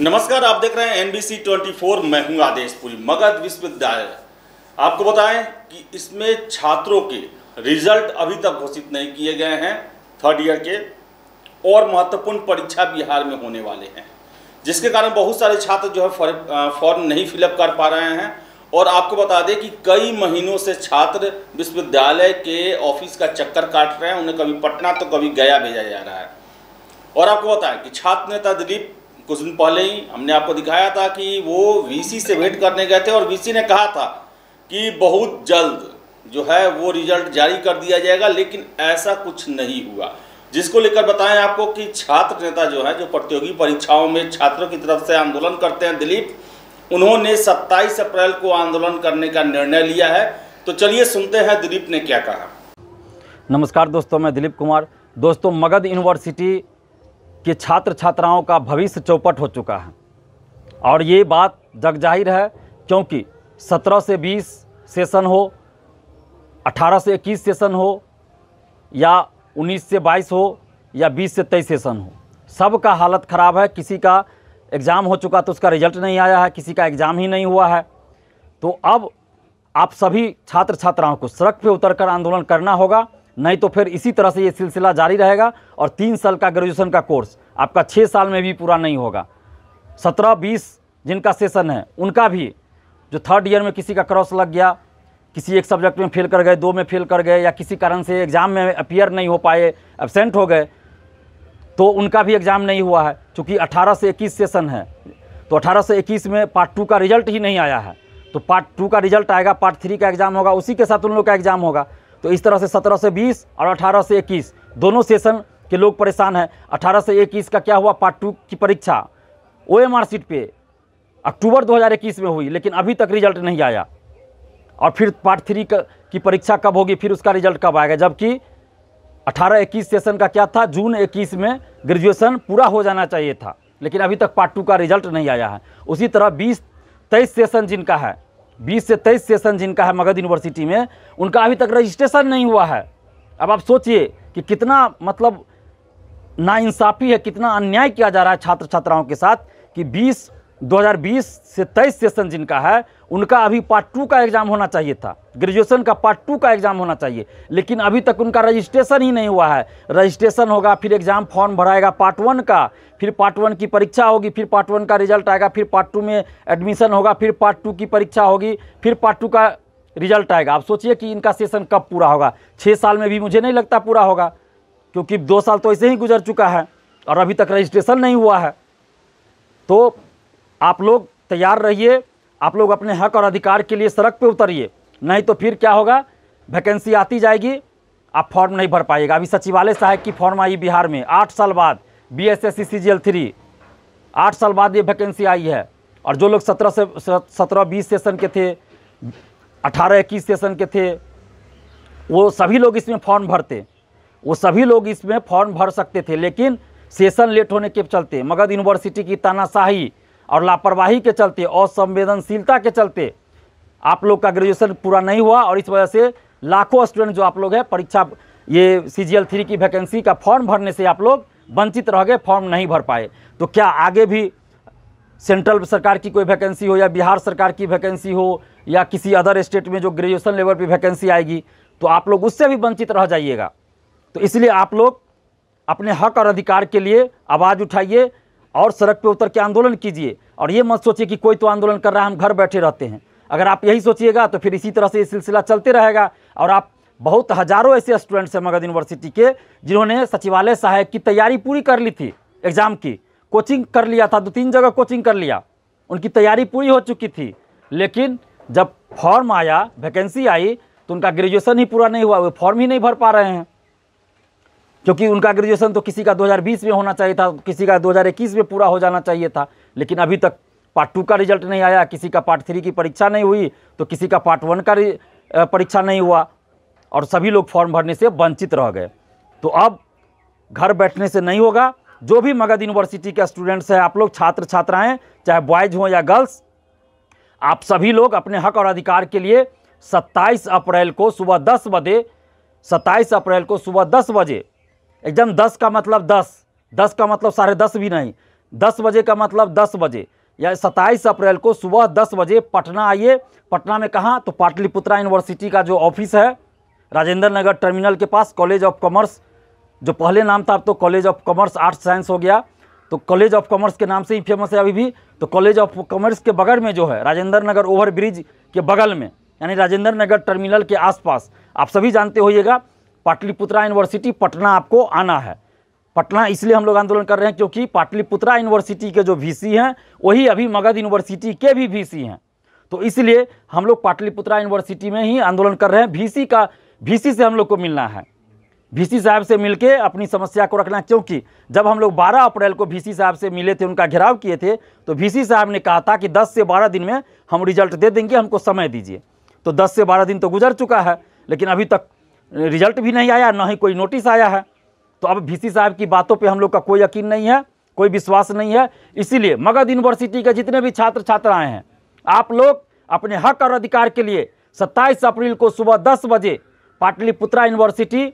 नमस्कार आप देख रहे हैं एनबीसी 24 मैं हूं आदेश पुरी मगध विश्वविद्यालय आपको बताएं कि इसमें छात्रों के रिजल्ट अभी तक घोषित नहीं किए गए हैं थर्ड ईयर के और महत्वपूर्ण परीक्षा बिहार में होने वाले हैं जिसके कारण बहुत सारे छात्र जो है फॉर्म नहीं फिलअप कर पा रहे हैं और आपको बता दें कि कई महीनों से छात्र विश्वविद्यालय के ऑफिस का चक्कर काट रहे हैं उन्हें कभी पटना तो कभी गया भेजा जा रहा है और आपको बताएं कि छात्र नेता दिलीप कुछ दिन पहले ही हमने आपको दिखाया था कि वो वीसी से वेट करने गए थे और वीसी ने कहा था कि बहुत जल्द जो है वो रिजल्ट जारी कर दिया जाएगा लेकिन ऐसा कुछ नहीं हुआ जिसको लेकर बताएं आपको कि छात्र नेता जो है जो प्रतियोगी परीक्षाओं में छात्रों की तरफ से आंदोलन करते हैं दिलीप उन्होंने 27 अप्रैल को आंदोलन करने का निर्णय लिया है तो चलिए सुनते हैं दिलीप ने क्या कहा नमस्कार दोस्तों मैं दिलीप कुमार दोस्तों मगध यूनिवर्सिटी कि छात्र छात्राओं का भविष्य चौपट हो चुका है और ये बात जग जाहिर है क्योंकि 17 से 20 सेशन हो 18 से 21 सेशन हो या 19 से 22 हो या 20 से 23 सेशन हो सब का हालत ख़राब है किसी का एग्ज़ाम हो चुका तो उसका रिजल्ट नहीं आया है किसी का एग्ज़ाम ही नहीं हुआ है तो अब आप सभी छात्र छात्राओं को सड़क पे उतरकर आंदोलन करना होगा नहीं तो फिर इसी तरह से ये सिलसिला जारी रहेगा और तीन साल का ग्रेजुएशन का कोर्स आपका छः साल में भी पूरा नहीं होगा सत्रह बीस जिनका सेशन है उनका भी जो थर्ड ईयर में किसी का क्रॉस लग गया किसी एक सब्जेक्ट में फेल कर गए दो में फेल कर गए या किसी कारण से एग्ज़ाम में अपियर नहीं हो पाए एबसेंट हो गए तो उनका भी एग्ज़ाम नहीं हुआ है चूँकि अठारह से इक्कीस सेशन है तो अठारह से इक्कीस में पार्ट टू का रिजल्ट ही नहीं आया है तो पार्ट टू का रिजल्ट आएगा पार्ट थ्री का एग्ज़ाम होगा उसी के साथ उन लोग का एग्ज़ाम होगा तो इस तरह से सत्रह से बीस और अठारह से इक्कीस दोनों सेशन के लोग परेशान हैं अठारह से इक्कीस का क्या हुआ पार्ट टू की परीक्षा ओ एम आर सीट पर अक्टूबर 2021 में हुई लेकिन अभी तक रिजल्ट नहीं आया और फिर पार्ट थ्री की परीक्षा कब होगी फिर उसका रिजल्ट कब आएगा जबकि अठारह इक्कीस सेशन का क्या था जून इक्कीस में ग्रेजुएसन पूरा हो जाना चाहिए था लेकिन अभी तक पार्ट टू का रिजल्ट नहीं आया है उसी तरह बीस तेईस सेशन जिनका है बीस से तेईस सेशन जिनका है मगध यूनिवर्सिटी में उनका अभी तक रजिस्ट्रेशन नहीं हुआ है अब आप सोचिए कि कितना मतलब नाइंसाफ़ी है कितना अन्याय किया जा रहा है छात्र छात्राओं के साथ कि 20 2020 से 23 सेशन जिनका है उनका अभी पार्ट टू का एग्ज़ाम होना चाहिए था ग्रेजुएशन का पार्ट टू का एग्ज़ाम होना चाहिए लेकिन अभी तक उनका रजिस्ट्रेशन ही नहीं हुआ है रजिस्ट्रेशन होगा फिर एग्ज़ाम फॉर्म भराएगा पार्ट वन का फिर पार्ट वन की परीक्षा होगी फिर पार्ट वन का रिजल्ट आएगा फिर पार्ट टू में एडमिशन होगा फिर पार्ट टू की परीक्षा होगी फिर पार्ट टू का रिजल्ट आएगा आप सोचिए कि इनका सेशन कब पूरा होगा छः साल में भी मुझे नहीं लगता पूरा होगा क्योंकि दो साल तो ऐसे ही गुजर चुका है और अभी तक रजिस्ट्रेशन नहीं हुआ है तो आप लोग तैयार रहिए आप लोग अपने हक और अधिकार के लिए सड़क पर उतरिए नहीं तो फिर क्या होगा वैकेंसी आती जाएगी आप फॉर्म नहीं भर पाएगा अभी सचिवालय सहायक की फॉर्म आई बिहार में आठ साल बाद B S S C C three आठ साल बाद ये वैकेंसी आई है और जो लोग सत्रह से सत्रह बीस सेशन के थे अठारह इक्कीस सेशन के थे वो सभी लोग इसमें फॉर्म भरते वो सभी लोग इसमें फॉर्म भर सकते थे लेकिन सेशन लेट होने के चलते मगध यूनिवर्सिटी की तानाशाही और लापरवाही के चलते असंवेदनशीलता के चलते आप लोग का ग्रेजुएशन पूरा नहीं हुआ और इस वजह से लाखों स्टूडेंट जो आप लोग हैं परीक्षा ये सी जी एल थ्री की वैकेंसी का फॉर्म भरने से आप लोग वंचित रह गए फॉर्म नहीं भर पाए तो क्या आगे भी सेंट्रल सरकार की कोई वैकेंसी हो या बिहार सरकार की वैकेंसी हो या किसी अदर स्टेट में जो ग्रेजुएसन लेवल पे वैकेंसी आएगी तो आप लोग उससे भी वंचित रह जाइएगा तो इसलिए आप लोग अपने हक और अधिकार के लिए आवाज़ उठाइए और सड़क पे उतर के आंदोलन कीजिए और ये मत सोचिए कि कोई तो आंदोलन कर रहा है हम घर बैठे रहते हैं अगर आप यही सोचिएगा तो फिर इसी तरह से ये सिलसिला चलते रहेगा और आप बहुत हज़ारों ऐसे स्टूडेंट्स हैं मगध यूनिवर्सिटी के जिन्होंने सचिवालय सहायक की तैयारी पूरी कर ली थी एग्ज़ाम की कोचिंग कर लिया था दो तीन जगह कोचिंग कर लिया उनकी तैयारी पूरी हो चुकी थी लेकिन जब फॉर्म आया वैकेंसी आई तो उनका ग्रेजुएसन ही पूरा नहीं हुआ वो फॉर्म ही नहीं भर पा रहे हैं क्योंकि उनका ग्रेजुएशन तो किसी का 2020 में होना चाहिए था किसी का 2021 में पूरा हो जाना चाहिए था लेकिन अभी तक पार्ट टू का रिजल्ट नहीं आया किसी का पार्ट थ्री की परीक्षा नहीं हुई तो किसी का पार्ट वन का परीक्षा नहीं हुआ और सभी लोग फॉर्म भरने से वंचित रह गए तो अब घर बैठने से नहीं होगा जो भी मगध यूनिवर्सिटी के स्टूडेंट्स हैं आप लोग छात्र छात्राएँ चाहे बॉयज़ हों या गर्ल्स आप सभी लोग अपने हक और अधिकार के लिए 27 अप्रैल को सुबह 10 बजे 27 अप्रैल को सुबह 10 बजे एकदम दस का मतलब दस दस का मतलब साढ़े दस भी नहीं दस बजे का मतलब दस बजे या सत्ताईस अप्रैल को सुबह दस बजे पटना आइए पटना में कहाँ तो पाटलिपुत्रा यूनिवर्सिटी का जो ऑफिस है राजेंद्र नगर टर्मिनल के पास कॉलेज ऑफ कॉमर्स जो पहले नाम था अब तो college of commerce arts science हो गया तो कॉलेज ऑफ कॉमर्स के नाम से ही फेमस है अभी भी तो कॉलेज ऑफ कॉमर्स के बगल में जो है राजेंद्र नगर ओवर ब्रिज के बगल में यानी राजेंद्र नगर टर्मिनल के आसपास आप सभी जानते होइएगा पाटलिपुत्रा यूनिवर्सिटी पटना आपको आना है पटना इसलिए हम लोग आंदोलन कर रहे हैं क्योंकि पाटलिपुत्रा यूनिवर्सिटी के जो वीसी हैं वही अभी मगध यूनिवर्सिटी के भी वीसी हैं तो इसलिए हम लोग पाटलिपुत्रा यूनिवर्सिटी में ही आंदोलन कर रहे हैं वीसी का वीसी से हम लोग को मिलना है वीसी साहब से मिलके अपनी समस्या को रखना क्योंकि जब हम लोग बारह अप्रैल को वीसी साहब से मिले थे उनका घेराव किए थे तो वीसी साहब ने कहा था कि दस से बारह दिन में हम रिजल्ट दे देंगे हमको समय दीजिए तो दस से बारह दिन तो गुजर चुका है लेकिन अभी तक रिजल्ट भी नहीं आया ना ही कोई नोटिस आया है तो अब भीसी साहब की बातों पर हम लोग का कोई यकीन नहीं है कोई विश्वास नहीं है इसीलिए मगध यूनिवर्सिटी के जितने भी छात्र छात्राएँ हैं आप लोग अपने हक और अधिकार के लिए 27 अप्रैल को सुबह 10 बजे पाटलिपुत्रा यूनिवर्सिटी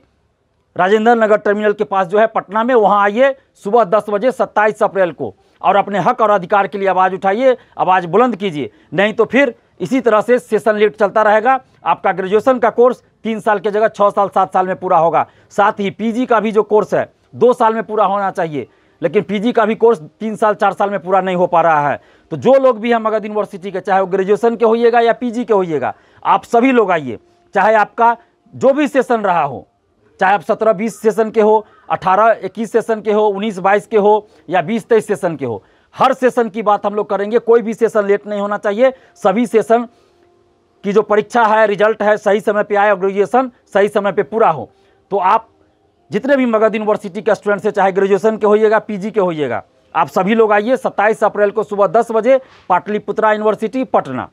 राजेंद्र नगर टर्मिनल के पास जो है पटना में वहाँ आइए सुबह दस बजे सत्ताईस अप्रैल को और अपने हक और अधिकार के लिए आवाज़ उठाइए आवाज़ बुलंद कीजिए नहीं तो फिर इसी तरह से सेशन लेट चलता रहेगा आपका ग्रेजुएशन का कोर्स तीन साल के जगह छः साल सात साल में पूरा होगा साथ ही पीजी का भी जो कोर्स है दो साल में पूरा होना चाहिए लेकिन पीजी का भी कोर्स तीन साल चार साल में पूरा नहीं हो पा रहा है तो जो लोग भी हैं मगध यूनिवर्सिटी के चाहे वो ग्रेजुएशन के होइएगा या पी के होइएगा आप सभी लोग आइए चाहे आपका जो भी सेशन रहा हो चाहे आप सत्रह बीस सेशन के हो अठारह इक्कीस सेशन के हो उन्नीस बाईस के हो या बीस तेईस सेशन के हो हर सेशन की बात हम लोग करेंगे कोई भी सेशन लेट नहीं होना चाहिए सभी सेशन की जो परीक्षा है रिजल्ट है सही समय पे आए और ग्रेजुएशन सही समय पे पूरा हो तो आप जितने भी मगध यूनिवर्सिटी के स्टूडेंट्स हैं चाहे ग्रेजुएशन के होइएगा पीजी के होइएगा आप सभी लोग आइए सत्ताईस अप्रैल को सुबह दस बजे पाटलिपुत्रा यूनिवर्सिटी पटना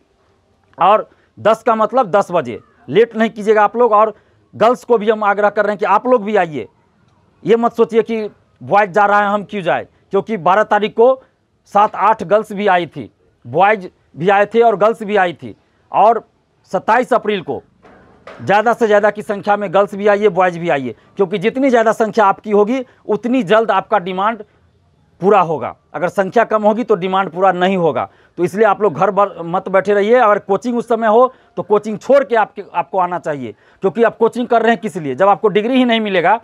और दस का मतलब दस बजे लेट नहीं कीजिएगा आप लोग और गर्ल्स को भी हम आग्रह कर रहे हैं कि आप लोग भी आइए ये मत सोचिए कि बॉयज जा रहा है हम क्यों जाए क्योंकि बारह तारीख को सात आठ गर्ल्स भी आई थी बॉयज भी आए थे और गर्ल्स भी आई थी और सत्ताईस अप्रैल को ज़्यादा से ज़्यादा की संख्या में गर्ल्स भी आइए बॉयज़ भी आइए क्योंकि जितनी ज़्यादा संख्या आपकी होगी उतनी जल्द आपका डिमांड पूरा होगा अगर संख्या कम होगी तो डिमांड पूरा नहीं होगा तो इसलिए आप लोग घर बर मत बैठे रहिए अगर कोचिंग उस समय हो तो कोचिंग छोड़ के आपके आपको आना चाहिए क्योंकि आप कोचिंग कर रहे हैं किस लिए जब आपको डिग्री ही नहीं मिलेगा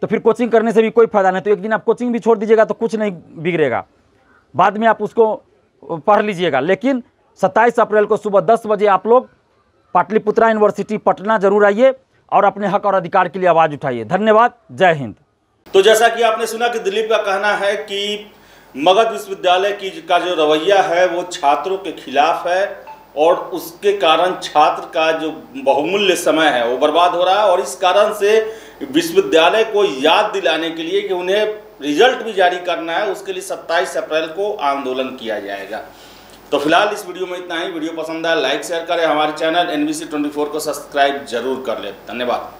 तो फिर कोचिंग करने से भी कोई फायदा नहीं तो एक दिन आप कोचिंग भी छोड़ दीजिएगा तो कुछ नहीं बिगड़ेगा बाद में आप उसको पढ़ लीजिएगा लेकिन सत्ताईस अप्रैल को सुबह दस बजे आप लोग पाटलिपुत्रा यूनिवर्सिटी पटना जरूर आइए और अपने हक और अधिकार के लिए आवाज़ उठाइए धन्यवाद जय हिंद तो जैसा कि आपने सुना कि दिलीप का कहना है कि मगध विश्वविद्यालय की का जो रवैया है वो छात्रों के खिलाफ है और उसके कारण छात्र का जो बहुमूल्य समय है वो बर्बाद हो रहा है और इस कारण से विश्वविद्यालय को याद दिलाने के लिए कि उन्हें रिजल्ट भी जारी करना है उसके लिए 27 अप्रैल को आंदोलन किया जाएगा तो फिलहाल इस वीडियो में इतना ही वीडियो पसंद आए लाइक शेयर करें हमारे चैनल एन बी को सब्सक्राइब जरूर कर ले धन्यवाद